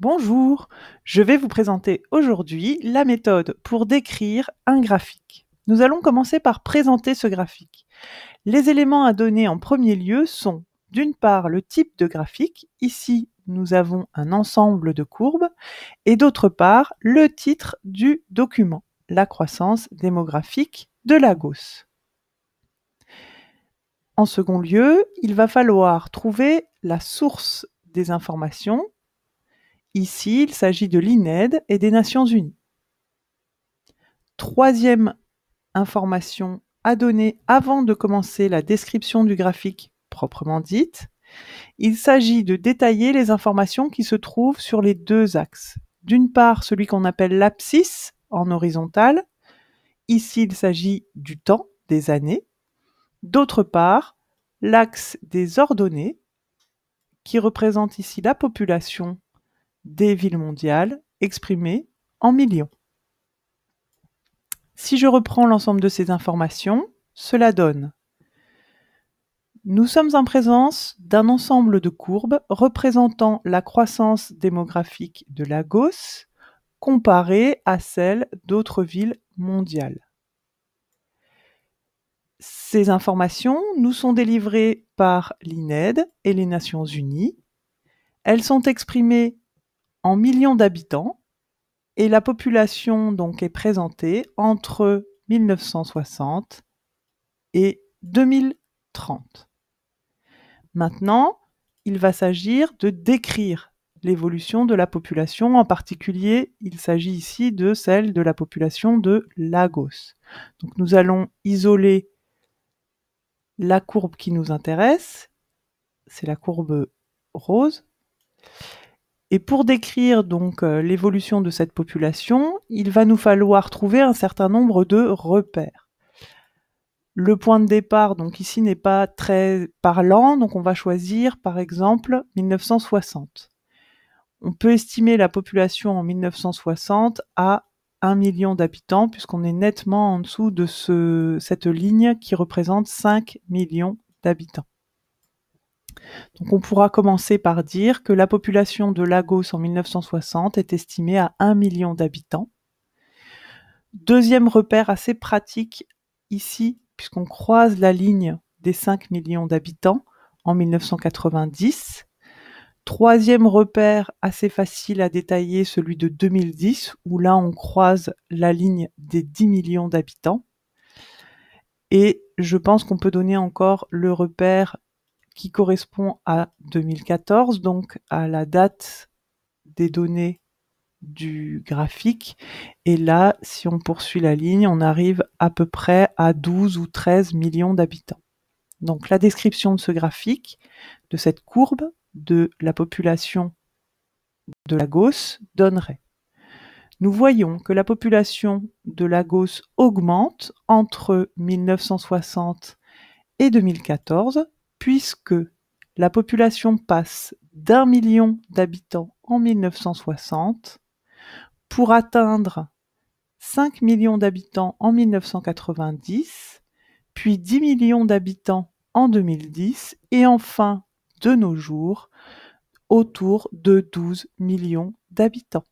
Bonjour, je vais vous présenter aujourd'hui la méthode pour décrire un graphique. Nous allons commencer par présenter ce graphique. Les éléments à donner en premier lieu sont d'une part le type de graphique, ici nous avons un ensemble de courbes, et d'autre part le titre du document, la croissance démographique de Lagos. En second lieu, il va falloir trouver la source des informations Ici, il s'agit de l'INED et des Nations unies. Troisième information à donner avant de commencer la description du graphique proprement dite, il s'agit de détailler les informations qui se trouvent sur les deux axes. D'une part, celui qu'on appelle l'abscisse en horizontal. Ici, il s'agit du temps, des années. D'autre part, l'axe des ordonnées, qui représente ici la population des villes mondiales exprimées en millions. Si je reprends l'ensemble de ces informations, cela donne nous sommes en présence d'un ensemble de courbes représentant la croissance démographique de Lagos comparée à celle d'autres villes mondiales. Ces informations nous sont délivrées par l'INED et les Nations Unies. Elles sont exprimées en millions d'habitants et la population donc est présentée entre 1960 et 2030. Maintenant, il va s'agir de décrire l'évolution de la population. En particulier, il s'agit ici de celle de la population de Lagos. Donc nous allons isoler la courbe qui nous intéresse, c'est la courbe rose, et pour décrire donc euh, l'évolution de cette population, il va nous falloir trouver un certain nombre de repères. Le point de départ, donc ici, n'est pas très parlant, donc on va choisir par exemple 1960. On peut estimer la population en 1960 à 1 million d'habitants, puisqu'on est nettement en dessous de ce, cette ligne qui représente 5 millions d'habitants. Donc on pourra commencer par dire que la population de Lagos en 1960 est estimée à 1 million d'habitants. Deuxième repère assez pratique ici, puisqu'on croise la ligne des 5 millions d'habitants en 1990. Troisième repère assez facile à détailler, celui de 2010, où là on croise la ligne des 10 millions d'habitants. Et je pense qu'on peut donner encore le repère qui correspond à 2014, donc à la date des données du graphique. Et là, si on poursuit la ligne, on arrive à peu près à 12 ou 13 millions d'habitants. Donc la description de ce graphique, de cette courbe de la population de Lagos donnerait. Nous voyons que la population de Lagos augmente entre 1960 et 2014 puisque la population passe d'un million d'habitants en 1960 pour atteindre 5 millions d'habitants en 1990, puis 10 millions d'habitants en 2010 et enfin, de nos jours, autour de 12 millions d'habitants.